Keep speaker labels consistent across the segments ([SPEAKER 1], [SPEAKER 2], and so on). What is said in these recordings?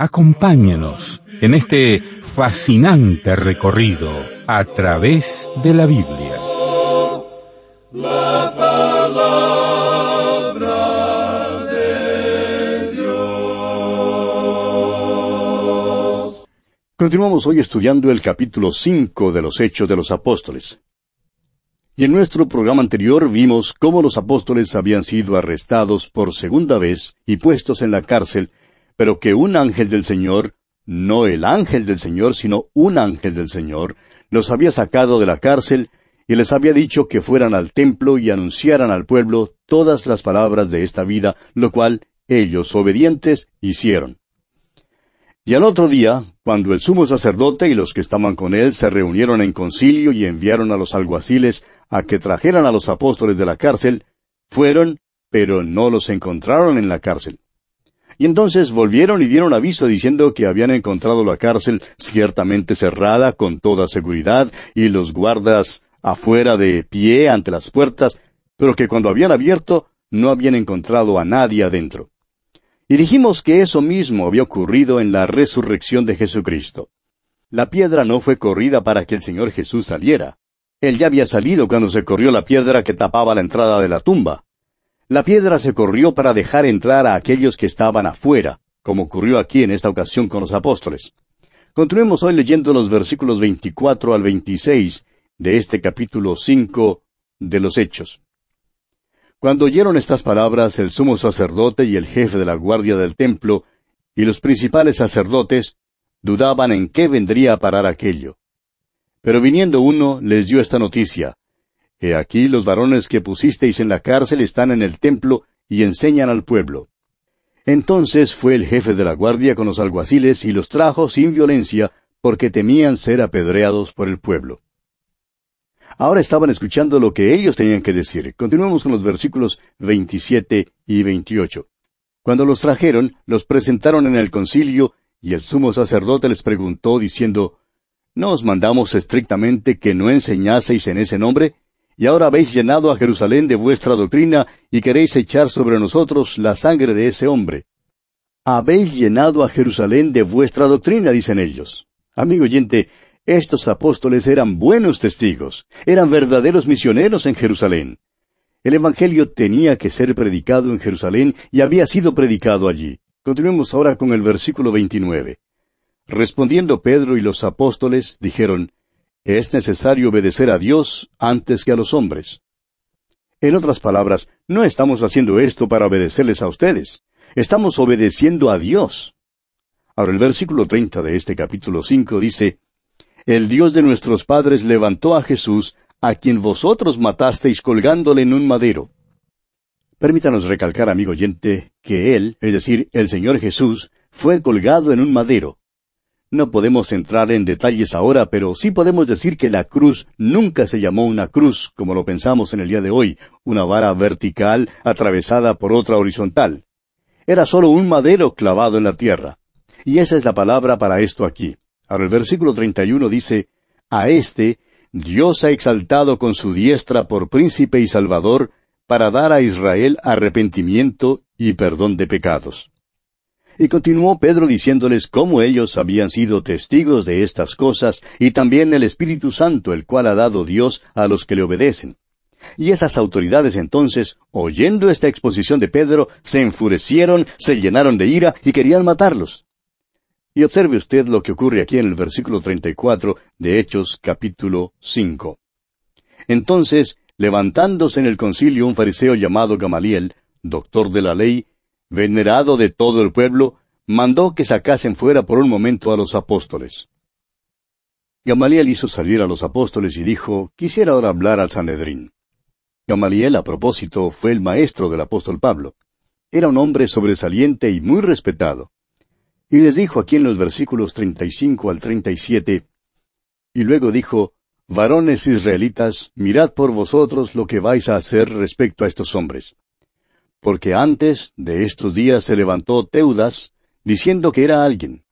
[SPEAKER 1] Acompáñenos en este fascinante recorrido a través de la Biblia. La palabra Continuamos hoy estudiando el capítulo 5 de los Hechos de los Apóstoles. Y en nuestro programa anterior vimos cómo los apóstoles habían sido arrestados por segunda vez y puestos en la cárcel pero que un ángel del Señor, no el ángel del Señor, sino un ángel del Señor, los había sacado de la cárcel y les había dicho que fueran al templo y anunciaran al pueblo todas las palabras de esta vida, lo cual ellos, obedientes, hicieron. Y al otro día, cuando el sumo sacerdote y los que estaban con él se reunieron en concilio y enviaron a los alguaciles a que trajeran a los apóstoles de la cárcel, fueron, pero no los encontraron en la cárcel. Y entonces volvieron y dieron aviso diciendo que habían encontrado la cárcel ciertamente cerrada con toda seguridad y los guardas afuera de pie ante las puertas, pero que cuando habían abierto no habían encontrado a nadie adentro. Y dijimos que eso mismo había ocurrido en la resurrección de Jesucristo. La piedra no fue corrida para que el Señor Jesús saliera. Él ya había salido cuando se corrió la piedra que tapaba la entrada de la tumba. La piedra se corrió para dejar entrar a aquellos que estaban afuera, como ocurrió aquí en esta ocasión con los apóstoles. Continuemos hoy leyendo los versículos 24 al 26 de este capítulo 5 de los Hechos. Cuando oyeron estas palabras el sumo sacerdote y el jefe de la guardia del templo y los principales sacerdotes dudaban en qué vendría a parar aquello. Pero viniendo uno les dio esta noticia, He aquí los varones que pusisteis en la cárcel están en el templo y enseñan al pueblo. Entonces fue el jefe de la guardia con los alguaciles y los trajo sin violencia, porque temían ser apedreados por el pueblo. Ahora estaban escuchando lo que ellos tenían que decir. Continuemos con los versículos 27 y 28. Cuando los trajeron, los presentaron en el concilio, y el sumo sacerdote les preguntó, diciendo, ¿No os mandamos estrictamente que no enseñaseis en ese nombre? y ahora habéis llenado a Jerusalén de vuestra doctrina y queréis echar sobre nosotros la sangre de ese hombre. Habéis llenado a Jerusalén de vuestra doctrina, dicen ellos. Amigo oyente, estos apóstoles eran buenos testigos, eran verdaderos misioneros en Jerusalén. El Evangelio tenía que ser predicado en Jerusalén y había sido predicado allí. Continuemos ahora con el versículo 29. Respondiendo Pedro y los apóstoles, dijeron, es necesario obedecer a Dios antes que a los hombres. En otras palabras, no estamos haciendo esto para obedecerles a ustedes. Estamos obedeciendo a Dios. Ahora el versículo 30 de este capítulo 5 dice, El Dios de nuestros padres levantó a Jesús, a quien vosotros matasteis colgándole en un madero. Permítanos recalcar, amigo oyente, que Él, es decir, el Señor Jesús, fue colgado en un madero. No podemos entrar en detalles ahora, pero sí podemos decir que la cruz nunca se llamó una cruz, como lo pensamos en el día de hoy, una vara vertical atravesada por otra horizontal. Era solo un madero clavado en la tierra. Y esa es la palabra para esto aquí. Ahora el versículo 31 dice, A este Dios ha exaltado con su diestra por príncipe y salvador, para dar a Israel arrepentimiento y perdón de pecados. Y continuó Pedro diciéndoles cómo ellos habían sido testigos de estas cosas y también el Espíritu Santo el cual ha dado Dios a los que le obedecen. Y esas autoridades entonces, oyendo esta exposición de Pedro, se enfurecieron, se llenaron de ira y querían matarlos. Y observe usted lo que ocurre aquí en el versículo 34 de Hechos capítulo 5. Entonces, levantándose en el concilio un fariseo llamado Gamaliel, doctor de la ley, venerado de todo el pueblo, mandó que sacasen fuera por un momento a los apóstoles. Gamaliel hizo salir a los apóstoles y dijo, quisiera ahora hablar al Sanedrín. Gamaliel, a propósito, fue el maestro del apóstol Pablo. Era un hombre sobresaliente y muy respetado. Y les dijo aquí en los versículos 35 al 37, y luego dijo, Varones israelitas, mirad por vosotros lo que vais a hacer respecto a estos hombres porque antes de estos días se levantó Teudas, diciendo que era alguien.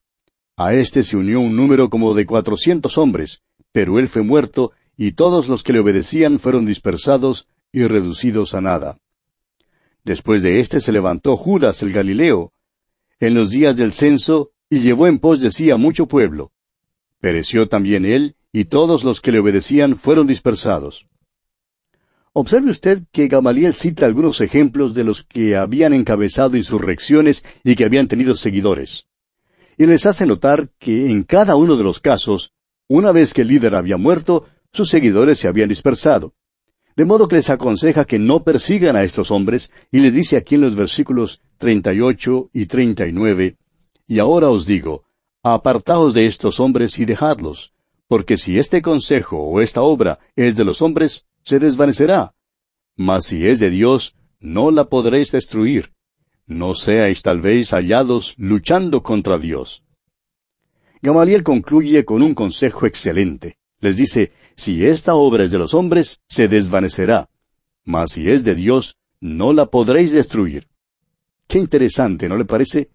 [SPEAKER 1] A éste se unió un número como de cuatrocientos hombres, pero él fue muerto, y todos los que le obedecían fueron dispersados y reducidos a nada. Después de éste se levantó Judas el Galileo, en los días del censo, y llevó en pos de sí a mucho pueblo. Pereció también él, y todos los que le obedecían fueron dispersados. Observe usted que Gamaliel cita algunos ejemplos de los que habían encabezado insurrecciones y que habían tenido seguidores. Y les hace notar que en cada uno de los casos, una vez que el líder había muerto, sus seguidores se habían dispersado. De modo que les aconseja que no persigan a estos hombres y les dice aquí en los versículos 38 y 39, Y ahora os digo, apartaos de estos hombres y dejadlos, porque si este consejo o esta obra es de los hombres, se desvanecerá. Mas si es de Dios, no la podréis destruir. No seáis tal vez hallados luchando contra Dios. Gamaliel concluye con un consejo excelente. Les dice, si esta obra es de los hombres, se desvanecerá. Mas si es de Dios, no la podréis destruir. Qué interesante, ¿no le parece?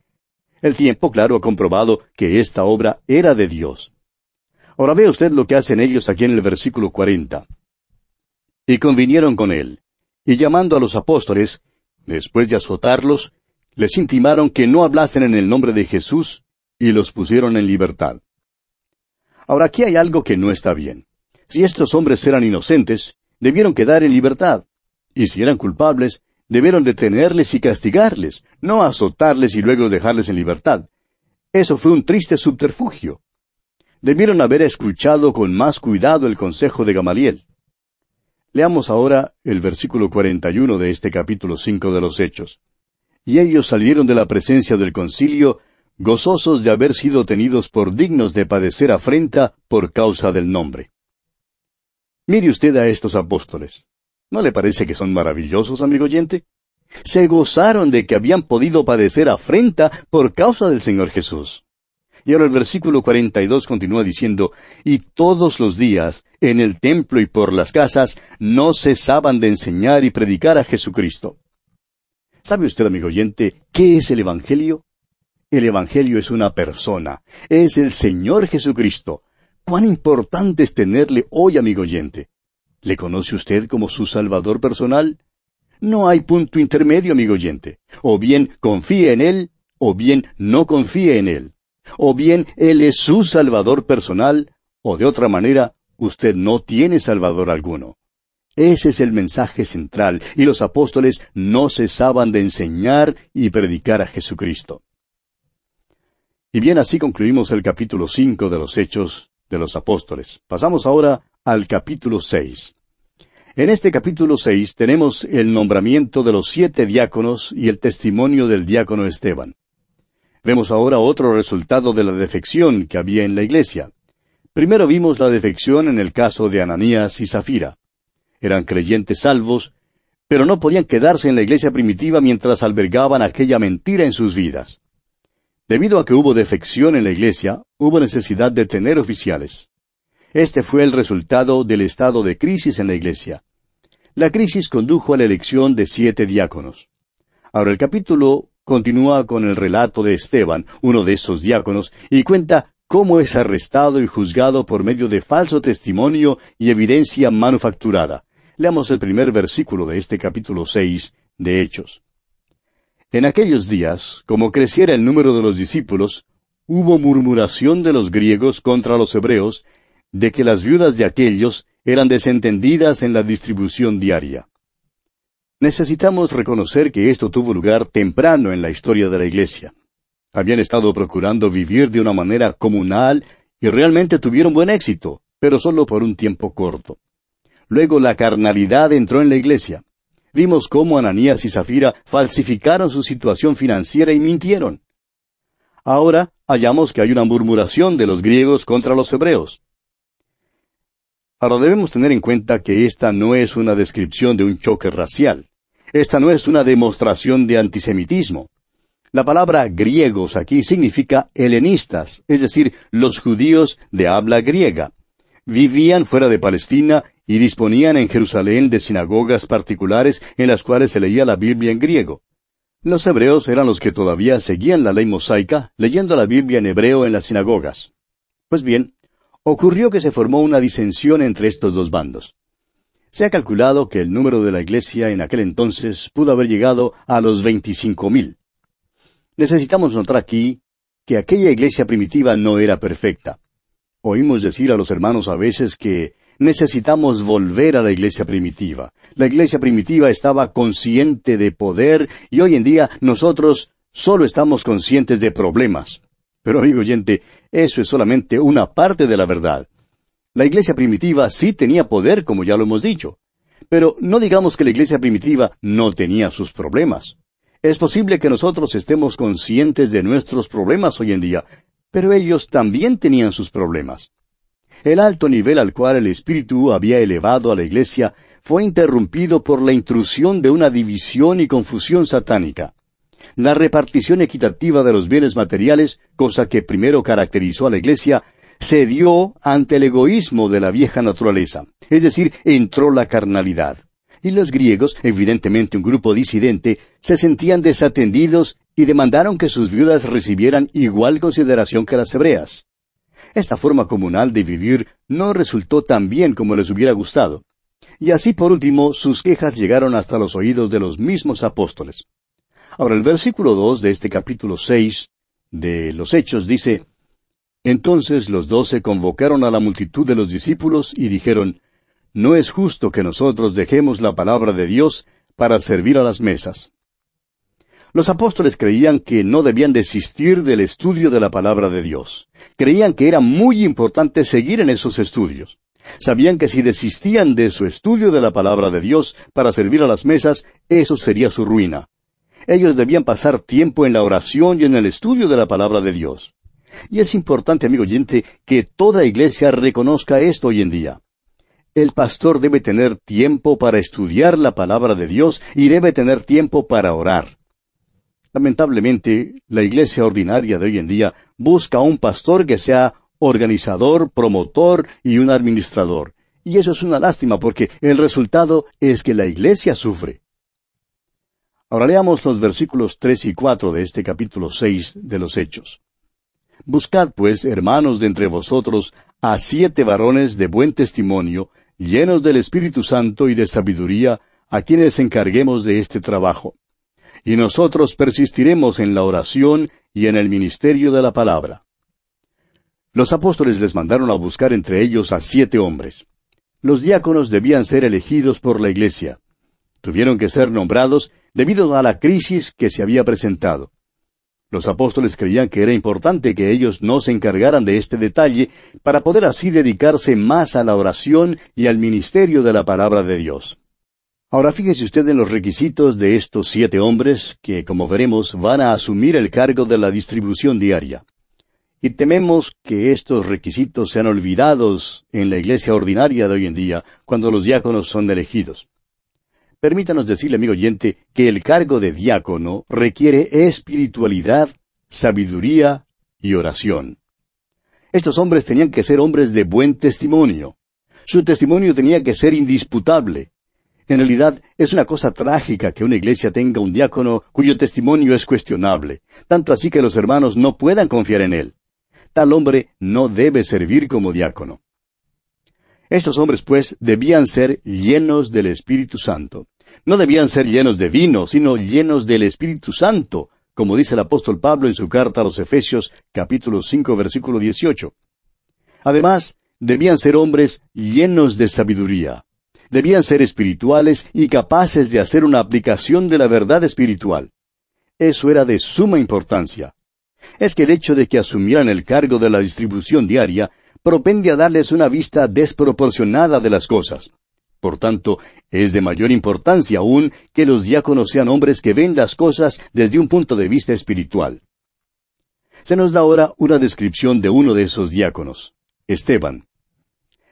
[SPEAKER 1] El tiempo, claro, ha comprobado que esta obra era de Dios. Ahora ve usted lo que hacen ellos aquí en el versículo cuarenta y convinieron con él, y llamando a los apóstoles, después de azotarlos, les intimaron que no hablasen en el nombre de Jesús, y los pusieron en libertad. Ahora aquí hay algo que no está bien. Si estos hombres eran inocentes, debieron quedar en libertad, y si eran culpables, debieron detenerles y castigarles, no azotarles y luego dejarles en libertad. Eso fue un triste subterfugio. Debieron haber escuchado con más cuidado el consejo de Gamaliel. Leamos ahora el versículo y uno de este capítulo cinco de los Hechos. Y ellos salieron de la presencia del concilio, gozosos de haber sido tenidos por dignos de padecer afrenta por causa del nombre. Mire usted a estos apóstoles. ¿No le parece que son maravillosos, amigo oyente? Se gozaron de que habían podido padecer afrenta por causa del Señor Jesús. Y ahora el versículo 42 continúa diciendo, Y todos los días, en el templo y por las casas, no cesaban de enseñar y predicar a Jesucristo. ¿Sabe usted, amigo oyente, qué es el Evangelio? El Evangelio es una persona, es el Señor Jesucristo. ¿Cuán importante es tenerle hoy, amigo oyente? ¿Le conoce usted como su Salvador personal? No hay punto intermedio, amigo oyente. O bien confíe en Él, o bien no confíe en Él o bien Él es su Salvador personal, o de otra manera, usted no tiene Salvador alguno. Ese es el mensaje central, y los apóstoles no cesaban de enseñar y predicar a Jesucristo. Y bien, así concluimos el capítulo 5 de los Hechos de los Apóstoles. Pasamos ahora al capítulo 6 En este capítulo 6 tenemos el nombramiento de los siete diáconos y el testimonio del diácono Esteban. Vemos ahora otro resultado de la defección que había en la iglesia. Primero vimos la defección en el caso de Ananías y Zafira. Eran creyentes salvos, pero no podían quedarse en la iglesia primitiva mientras albergaban aquella mentira en sus vidas. Debido a que hubo defección en la iglesia, hubo necesidad de tener oficiales. Este fue el resultado del estado de crisis en la iglesia. La crisis condujo a la elección de siete diáconos. Ahora el capítulo continúa con el relato de Esteban, uno de esos diáconos, y cuenta cómo es arrestado y juzgado por medio de falso testimonio y evidencia manufacturada. Leamos el primer versículo de este capítulo seis de Hechos. En aquellos días, como creciera el número de los discípulos, hubo murmuración de los griegos contra los hebreos, de que las viudas de aquellos eran desentendidas en la distribución diaria. Necesitamos reconocer que esto tuvo lugar temprano en la historia de la Iglesia. Habían estado procurando vivir de una manera comunal y realmente tuvieron buen éxito, pero solo por un tiempo corto. Luego la carnalidad entró en la Iglesia. Vimos cómo Ananías y Zafira falsificaron su situación financiera y mintieron. Ahora hallamos que hay una murmuración de los griegos contra los hebreos. Ahora debemos tener en cuenta que esta no es una descripción de un choque racial. Esta no es una demostración de antisemitismo. La palabra griegos aquí significa helenistas, es decir, los judíos de habla griega. Vivían fuera de Palestina y disponían en Jerusalén de sinagogas particulares en las cuales se leía la Biblia en griego. Los hebreos eran los que todavía seguían la ley mosaica, leyendo la Biblia en hebreo en las sinagogas. Pues bien, ocurrió que se formó una disensión entre estos dos bandos. Se ha calculado que el número de la iglesia en aquel entonces pudo haber llegado a los veinticinco mil. Necesitamos notar aquí que aquella iglesia primitiva no era perfecta. Oímos decir a los hermanos a veces que necesitamos volver a la iglesia primitiva. La iglesia primitiva estaba consciente de poder y hoy en día nosotros solo estamos conscientes de problemas. Pero amigo oyente, eso es solamente una parte de la verdad. La iglesia primitiva sí tenía poder, como ya lo hemos dicho. Pero no digamos que la iglesia primitiva no tenía sus problemas. Es posible que nosotros estemos conscientes de nuestros problemas hoy en día, pero ellos también tenían sus problemas. El alto nivel al cual el Espíritu había elevado a la iglesia fue interrumpido por la intrusión de una división y confusión satánica. La repartición equitativa de los bienes materiales, cosa que primero caracterizó a la iglesia, cedió ante el egoísmo de la vieja naturaleza, es decir, entró la carnalidad. Y los griegos, evidentemente un grupo disidente, se sentían desatendidos y demandaron que sus viudas recibieran igual consideración que las hebreas. Esta forma comunal de vivir no resultó tan bien como les hubiera gustado. Y así por último sus quejas llegaron hasta los oídos de los mismos apóstoles. Ahora el versículo dos de este capítulo seis de los Hechos dice, entonces los doce convocaron a la multitud de los discípulos y dijeron, No es justo que nosotros dejemos la palabra de Dios para servir a las mesas. Los apóstoles creían que no debían desistir del estudio de la palabra de Dios. Creían que era muy importante seguir en esos estudios. Sabían que si desistían de su estudio de la palabra de Dios para servir a las mesas, eso sería su ruina. Ellos debían pasar tiempo en la oración y en el estudio de la palabra de Dios. Y es importante, amigo oyente, que toda iglesia reconozca esto hoy en día. El pastor debe tener tiempo para estudiar la palabra de Dios y debe tener tiempo para orar. Lamentablemente, la iglesia ordinaria de hoy en día busca a un pastor que sea organizador, promotor y un administrador. Y eso es una lástima porque el resultado es que la iglesia sufre. Ahora leamos los versículos tres y cuatro de este capítulo seis de los Hechos. Buscad, pues, hermanos de entre vosotros, a siete varones de buen testimonio, llenos del Espíritu Santo y de sabiduría, a quienes encarguemos de este trabajo. Y nosotros persistiremos en la oración y en el ministerio de la palabra. Los apóstoles les mandaron a buscar entre ellos a siete hombres. Los diáconos debían ser elegidos por la Iglesia. Tuvieron que ser nombrados debido a la crisis que se había presentado. Los apóstoles creían que era importante que ellos no se encargaran de este detalle para poder así dedicarse más a la oración y al ministerio de la palabra de Dios. Ahora fíjese usted en los requisitos de estos siete hombres que, como veremos, van a asumir el cargo de la distribución diaria. Y tememos que estos requisitos sean olvidados en la iglesia ordinaria de hoy en día, cuando los diáconos son elegidos. Permítanos decirle, amigo oyente, que el cargo de diácono requiere espiritualidad, sabiduría y oración. Estos hombres tenían que ser hombres de buen testimonio. Su testimonio tenía que ser indisputable. En realidad, es una cosa trágica que una iglesia tenga un diácono cuyo testimonio es cuestionable, tanto así que los hermanos no puedan confiar en él. Tal hombre no debe servir como diácono. Estos hombres, pues, debían ser llenos del Espíritu Santo no debían ser llenos de vino, sino llenos del Espíritu Santo, como dice el apóstol Pablo en su carta a los Efesios capítulo 5 versículo 18. Además, debían ser hombres llenos de sabiduría. Debían ser espirituales y capaces de hacer una aplicación de la verdad espiritual. Eso era de suma importancia. Es que el hecho de que asumieran el cargo de la distribución diaria propende a darles una vista desproporcionada de las cosas. Por tanto, es de mayor importancia aún que los diáconos sean hombres que ven las cosas desde un punto de vista espiritual. Se nos da ahora una descripción de uno de esos diáconos, Esteban.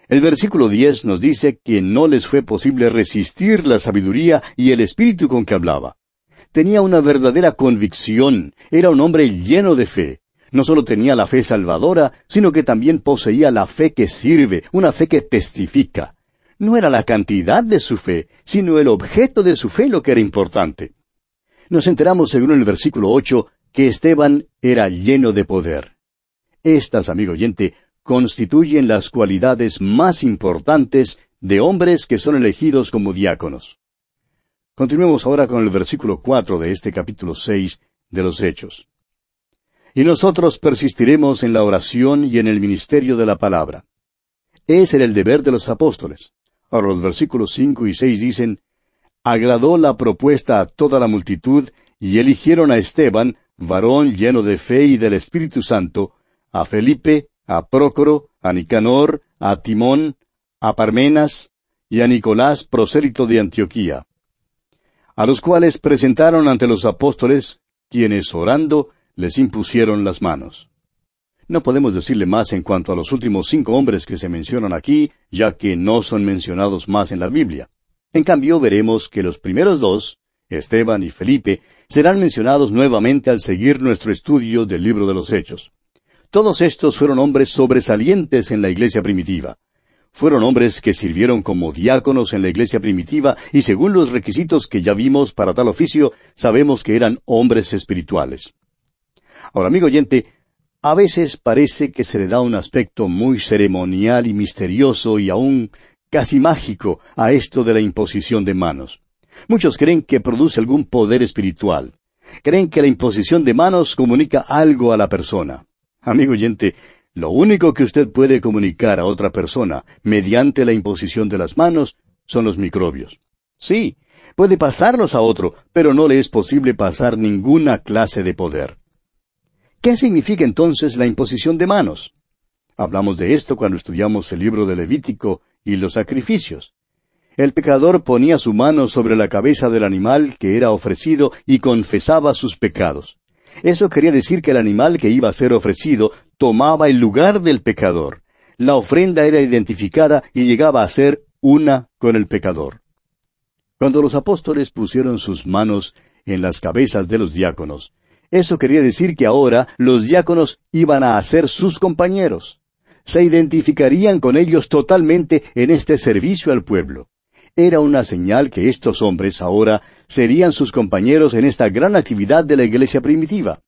[SPEAKER 1] El versículo 10 nos dice que no les fue posible resistir la sabiduría y el espíritu con que hablaba. Tenía una verdadera convicción, era un hombre lleno de fe. No solo tenía la fe salvadora, sino que también poseía la fe que sirve, una fe que testifica. No era la cantidad de su fe, sino el objeto de su fe lo que era importante. Nos enteramos, según el versículo 8, que Esteban era lleno de poder. Estas, amigo oyente, constituyen las cualidades más importantes de hombres que son elegidos como diáconos. Continuemos ahora con el versículo 4 de este capítulo 6 de los Hechos. Y nosotros persistiremos en la oración y en el ministerio de la palabra. Ese era el deber de los apóstoles. A los versículos cinco y seis dicen, agradó la propuesta a toda la multitud, y eligieron a Esteban, varón lleno de fe y del Espíritu Santo, a Felipe, a Prócoro, a Nicanor, a Timón, a Parmenas, y a Nicolás, prosélito de Antioquía, a los cuales presentaron ante los apóstoles, quienes orando les impusieron las manos. No podemos decirle más en cuanto a los últimos cinco hombres que se mencionan aquí, ya que no son mencionados más en la Biblia. En cambio, veremos que los primeros dos, Esteban y Felipe, serán mencionados nuevamente al seguir nuestro estudio del libro de los Hechos. Todos estos fueron hombres sobresalientes en la iglesia primitiva. Fueron hombres que sirvieron como diáconos en la iglesia primitiva y según los requisitos que ya vimos para tal oficio, sabemos que eran hombres espirituales. Ahora, amigo oyente, a veces parece que se le da un aspecto muy ceremonial y misterioso y aún casi mágico a esto de la imposición de manos. Muchos creen que produce algún poder espiritual. Creen que la imposición de manos comunica algo a la persona. Amigo oyente, lo único que usted puede comunicar a otra persona mediante la imposición de las manos son los microbios. Sí, puede pasarlos a otro, pero no le es posible pasar ninguna clase de poder. ¿Qué significa entonces la imposición de manos? Hablamos de esto cuando estudiamos el libro de Levítico y los sacrificios. El pecador ponía su mano sobre la cabeza del animal que era ofrecido y confesaba sus pecados. Eso quería decir que el animal que iba a ser ofrecido tomaba el lugar del pecador. La ofrenda era identificada y llegaba a ser una con el pecador. Cuando los apóstoles pusieron sus manos en las cabezas de los diáconos, eso quería decir que ahora los diáconos iban a ser sus compañeros. Se identificarían con ellos totalmente en este servicio al pueblo. Era una señal que estos hombres ahora serían sus compañeros en esta gran actividad de la iglesia primitiva.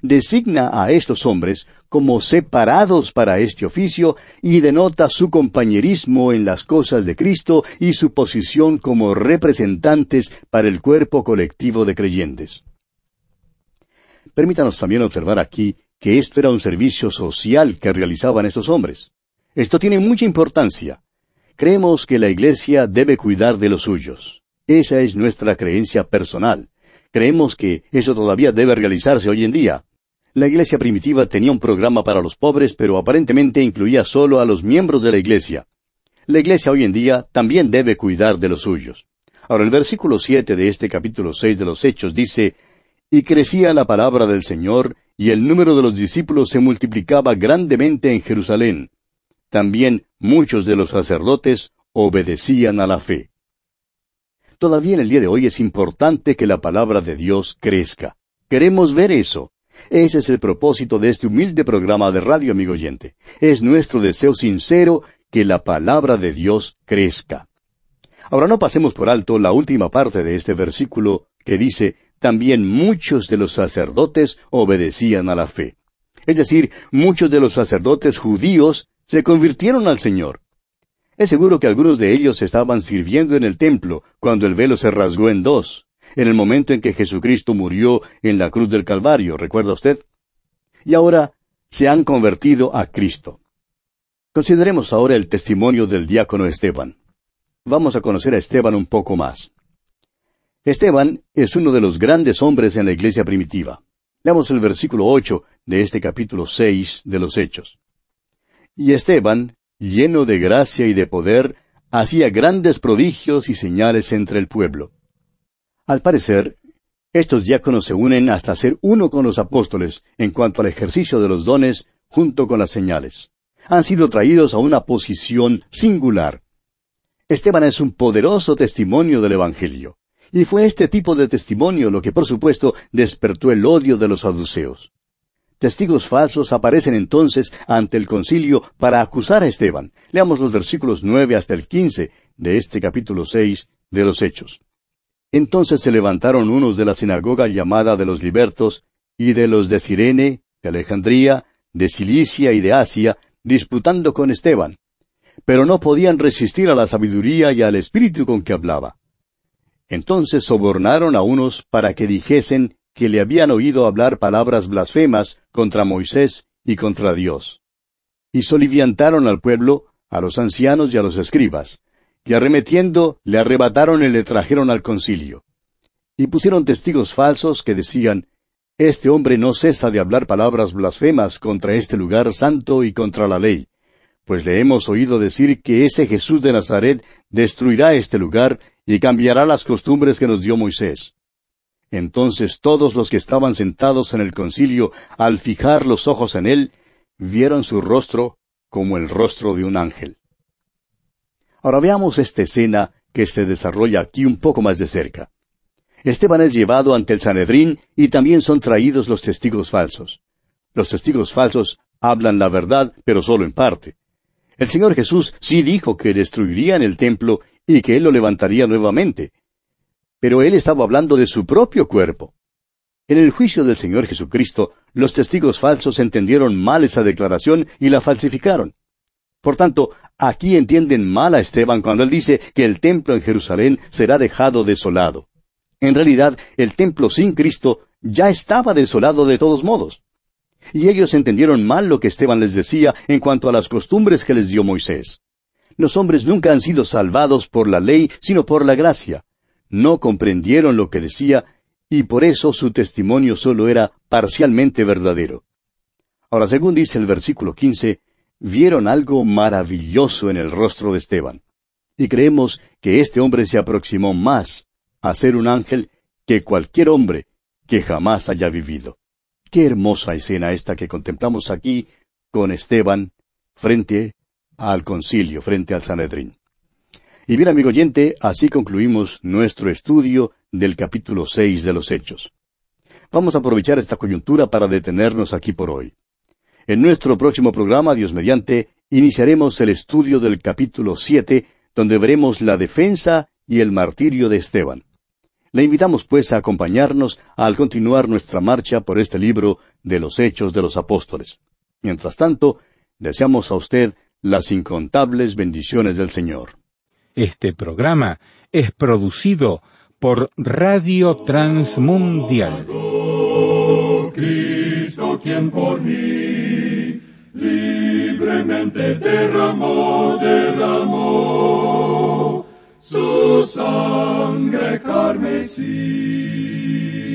[SPEAKER 1] Designa a estos hombres como separados para este oficio y denota su compañerismo en las cosas de Cristo y su posición como representantes para el cuerpo colectivo de creyentes. Permítanos también observar aquí que esto era un servicio social que realizaban estos hombres. Esto tiene mucha importancia. Creemos que la Iglesia debe cuidar de los suyos. Esa es nuestra creencia personal. Creemos que eso todavía debe realizarse hoy en día. La iglesia primitiva tenía un programa para los pobres, pero aparentemente incluía solo a los miembros de la iglesia. La iglesia hoy en día también debe cuidar de los suyos. Ahora el versículo siete de este capítulo seis de los Hechos dice y crecía la palabra del Señor, y el número de los discípulos se multiplicaba grandemente en Jerusalén. También muchos de los sacerdotes obedecían a la fe. Todavía en el día de hoy es importante que la palabra de Dios crezca. Queremos ver eso. Ese es el propósito de este humilde programa de radio, amigo oyente. Es nuestro deseo sincero que la palabra de Dios crezca. Ahora no pasemos por alto la última parte de este versículo que dice, también muchos de los sacerdotes obedecían a la fe. Es decir, muchos de los sacerdotes judíos se convirtieron al Señor. Es seguro que algunos de ellos estaban sirviendo en el templo cuando el velo se rasgó en dos, en el momento en que Jesucristo murió en la cruz del Calvario, ¿recuerda usted? Y ahora se han convertido a Cristo. Consideremos ahora el testimonio del diácono Esteban. Vamos a conocer a Esteban un poco más. Esteban es uno de los grandes hombres en la iglesia primitiva. Leamos el versículo ocho de este capítulo seis de los Hechos. Y Esteban, lleno de gracia y de poder, hacía grandes prodigios y señales entre el pueblo. Al parecer, estos diáconos se unen hasta ser uno con los apóstoles en cuanto al ejercicio de los dones junto con las señales. Han sido traídos a una posición singular, Esteban es un poderoso testimonio del Evangelio. Y fue este tipo de testimonio lo que, por supuesto, despertó el odio de los saduceos. Testigos falsos aparecen entonces ante el concilio para acusar a Esteban. Leamos los versículos nueve hasta el quince de este capítulo seis de los Hechos. Entonces se levantaron unos de la sinagoga llamada de los libertos, y de los de Cirene, de Alejandría, de Cilicia y de Asia, disputando con Esteban, pero no podían resistir a la sabiduría y al espíritu con que hablaba. Entonces sobornaron a unos para que dijesen que le habían oído hablar palabras blasfemas contra Moisés y contra Dios. Y soliviantaron al pueblo, a los ancianos y a los escribas, y arremetiendo le arrebataron y le trajeron al concilio. Y pusieron testigos falsos que decían, Este hombre no cesa de hablar palabras blasfemas contra este lugar santo y contra la ley pues le hemos oído decir que ese Jesús de Nazaret destruirá este lugar y cambiará las costumbres que nos dio Moisés. Entonces todos los que estaban sentados en el concilio, al fijar los ojos en él, vieron su rostro como el rostro de un ángel. Ahora veamos esta escena que se desarrolla aquí un poco más de cerca. Esteban es llevado ante el Sanedrín y también son traídos los testigos falsos. Los testigos falsos hablan la verdad, pero solo en parte. El Señor Jesús sí dijo que destruirían el templo y que Él lo levantaría nuevamente. Pero Él estaba hablando de su propio cuerpo. En el juicio del Señor Jesucristo, los testigos falsos entendieron mal esa declaración y la falsificaron. Por tanto, aquí entienden mal a Esteban cuando él dice que el templo en Jerusalén será dejado desolado. En realidad, el templo sin Cristo ya estaba desolado de todos modos y ellos entendieron mal lo que Esteban les decía en cuanto a las costumbres que les dio Moisés. Los hombres nunca han sido salvados por la ley, sino por la gracia. No comprendieron lo que decía, y por eso su testimonio solo era parcialmente verdadero. Ahora, según dice el versículo 15, vieron algo maravilloso en el rostro de Esteban. Y creemos que este hombre se aproximó más a ser un ángel que cualquier hombre que jamás haya vivido. Qué hermosa escena esta que contemplamos aquí con Esteban frente al concilio, frente al Sanedrín. Y bien, amigo oyente, así concluimos nuestro estudio del capítulo 6 de los Hechos. Vamos a aprovechar esta coyuntura para detenernos aquí por hoy. En nuestro próximo programa, Dios mediante, iniciaremos el estudio del capítulo 7 donde veremos la defensa y el martirio de Esteban. Le invitamos pues a acompañarnos al continuar nuestra marcha por este libro de los Hechos de los Apóstoles. Mientras tanto, deseamos a usted las incontables bendiciones del Señor. Este programa es producido por Radio Transmundial. Cristo mí libremente derramó su sangre carmesí.